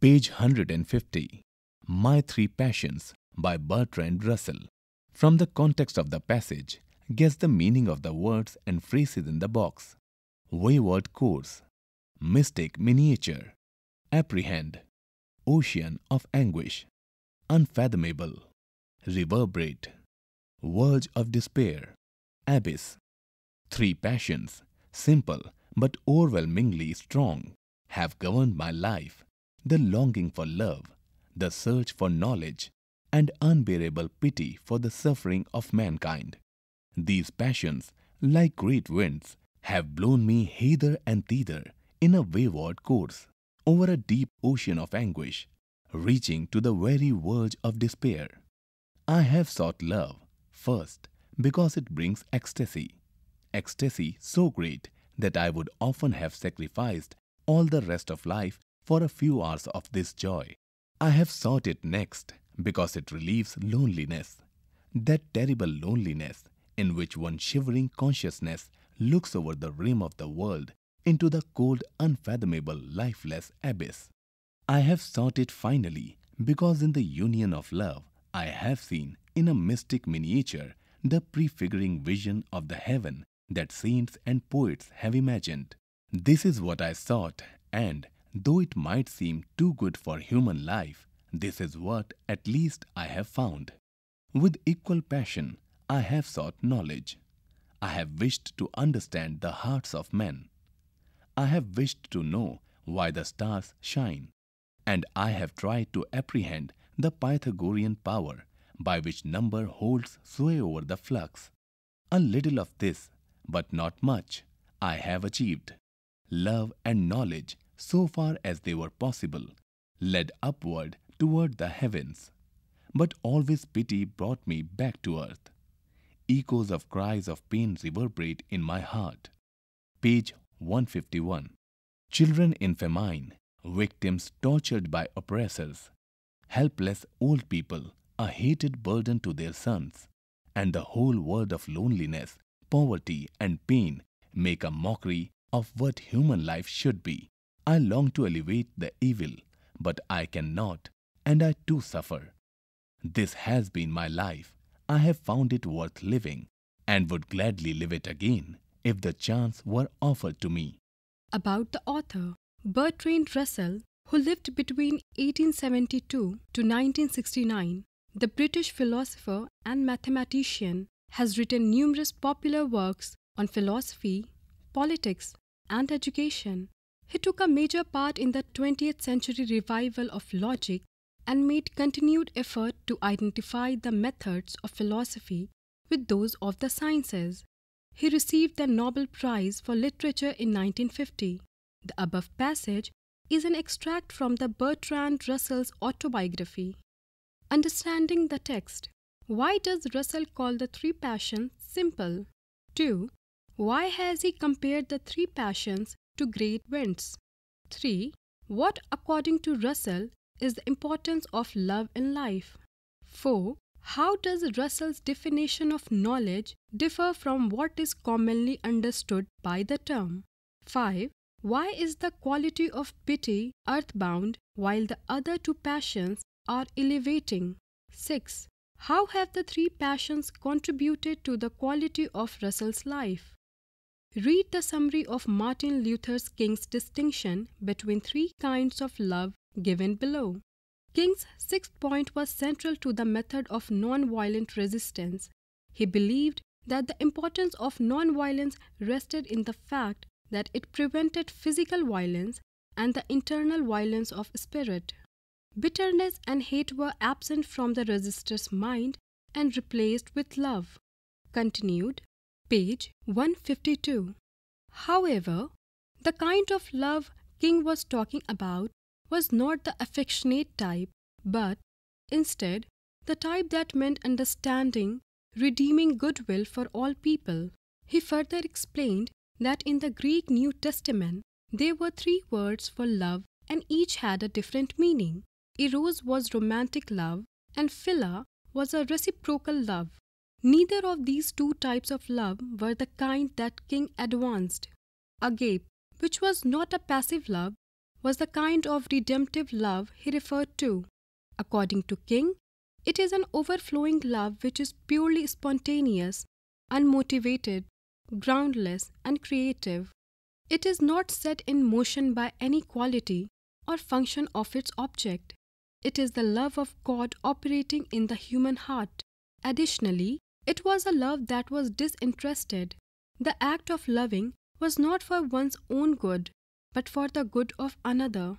page 150. My Three Passions by Bertrand Russell. From the context of the passage, guess the meaning of the words and phrases in the box. Wayward course, mystic miniature, apprehend, ocean of anguish, unfathomable, reverberate, verge of despair, abyss. Three passions, simple but overwhelmingly strong, have governed my life the longing for love, the search for knowledge, and unbearable pity for the suffering of mankind. These passions, like great winds, have blown me hither and thither in a wayward course, over a deep ocean of anguish, reaching to the very verge of despair. I have sought love, first, because it brings ecstasy. Ecstasy so great that I would often have sacrificed all the rest of life for a few hours of this joy. I have sought it next because it relieves loneliness, that terrible loneliness in which one shivering consciousness looks over the rim of the world into the cold, unfathomable, lifeless abyss. I have sought it finally because in the union of love I have seen in a mystic miniature the prefiguring vision of the heaven that saints and poets have imagined. This is what I sought, and Though it might seem too good for human life, this is what at least I have found. With equal passion, I have sought knowledge. I have wished to understand the hearts of men. I have wished to know why the stars shine. And I have tried to apprehend the Pythagorean power by which number holds sway over the flux. A little of this, but not much, I have achieved. Love and knowledge so far as they were possible, led upward toward the heavens. But always pity brought me back to earth. Echoes of cries of pain reverberate in my heart. Page 151. Children in famine, victims tortured by oppressors, helpless old people, a hated burden to their sons, and the whole world of loneliness, poverty, and pain make a mockery of what human life should be. I long to alleviate the evil, but I cannot, and I too suffer. This has been my life. I have found it worth living, and would gladly live it again if the chance were offered to me. About the author, Bertrand Russell, who lived between 1872 to 1969, the British philosopher and mathematician, has written numerous popular works on philosophy, politics, and education. He took a major part in the 20th century revival of logic and made continued effort to identify the methods of philosophy with those of the sciences. He received the Nobel Prize for Literature in 1950. The above passage is an extract from the Bertrand Russell's autobiography. Understanding the text. Why does Russell call the three passions simple? 2. Why has he compared the three passions to great winds. 3. What, according to Russell, is the importance of love in life? 4. How does Russell's definition of knowledge differ from what is commonly understood by the term? 5. Why is the quality of pity earthbound while the other two passions are elevating? 6. How have the three passions contributed to the quality of Russell's life? Read the summary of Martin Luther King's distinction between three kinds of love given below. King's sixth point was central to the method of non-violent resistance. He believed that the importance of non-violence rested in the fact that it prevented physical violence and the internal violence of spirit. Bitterness and hate were absent from the resistor's mind and replaced with love. Continued, page 152. However, the kind of love King was talking about was not the affectionate type, but instead the type that meant understanding, redeeming goodwill for all people. He further explained that in the Greek New Testament, there were three words for love and each had a different meaning. Eros was romantic love and Phila was a reciprocal love. Neither of these two types of love were the kind that King advanced. Agape, which was not a passive love, was the kind of redemptive love he referred to. According to King, it is an overflowing love which is purely spontaneous, unmotivated, groundless, and creative. It is not set in motion by any quality or function of its object. It is the love of God operating in the human heart. Additionally, it was a love that was disinterested. The act of loving was not for one's own good, but for the good of another.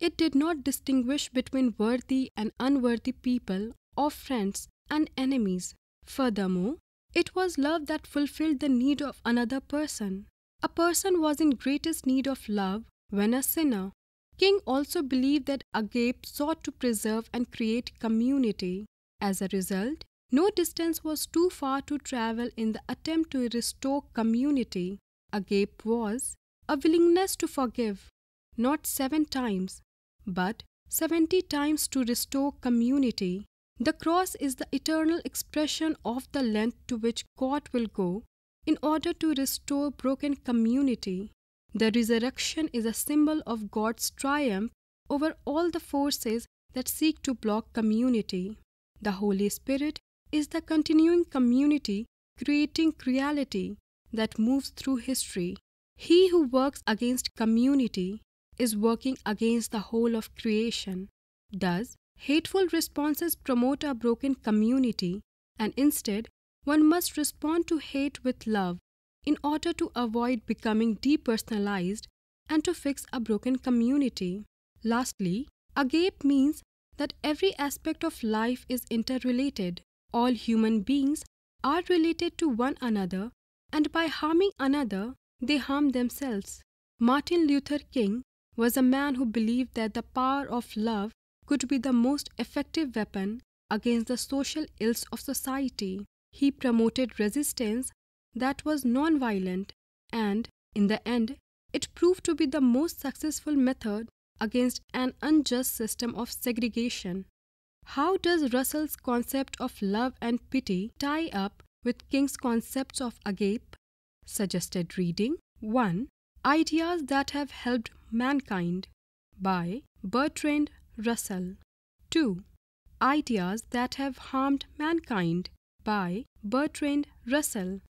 It did not distinguish between worthy and unworthy people or friends and enemies. Furthermore, it was love that fulfilled the need of another person. A person was in greatest need of love when a sinner. King also believed that agape sought to preserve and create community. As a result, no distance was too far to travel in the attempt to restore community. Agape was a willingness to forgive, not seven times, but seventy times to restore community. The cross is the eternal expression of the length to which God will go in order to restore broken community. The resurrection is a symbol of God's triumph over all the forces that seek to block community. The Holy Spirit is the continuing community creating reality that moves through history. He who works against community is working against the whole of creation. Does hateful responses promote a broken community, and instead, one must respond to hate with love in order to avoid becoming depersonalized and to fix a broken community. Lastly, agape means that every aspect of life is interrelated all human beings are related to one another, and by harming another, they harm themselves. Martin Luther King was a man who believed that the power of love could be the most effective weapon against the social ills of society. He promoted resistance that was nonviolent, and in the end, it proved to be the most successful method against an unjust system of segregation. How does Russell's concept of love and pity tie up with King's concepts of agape? Suggested reading 1. Ideas that have helped mankind by Bertrand Russell. 2. Ideas that have harmed mankind by Bertrand Russell.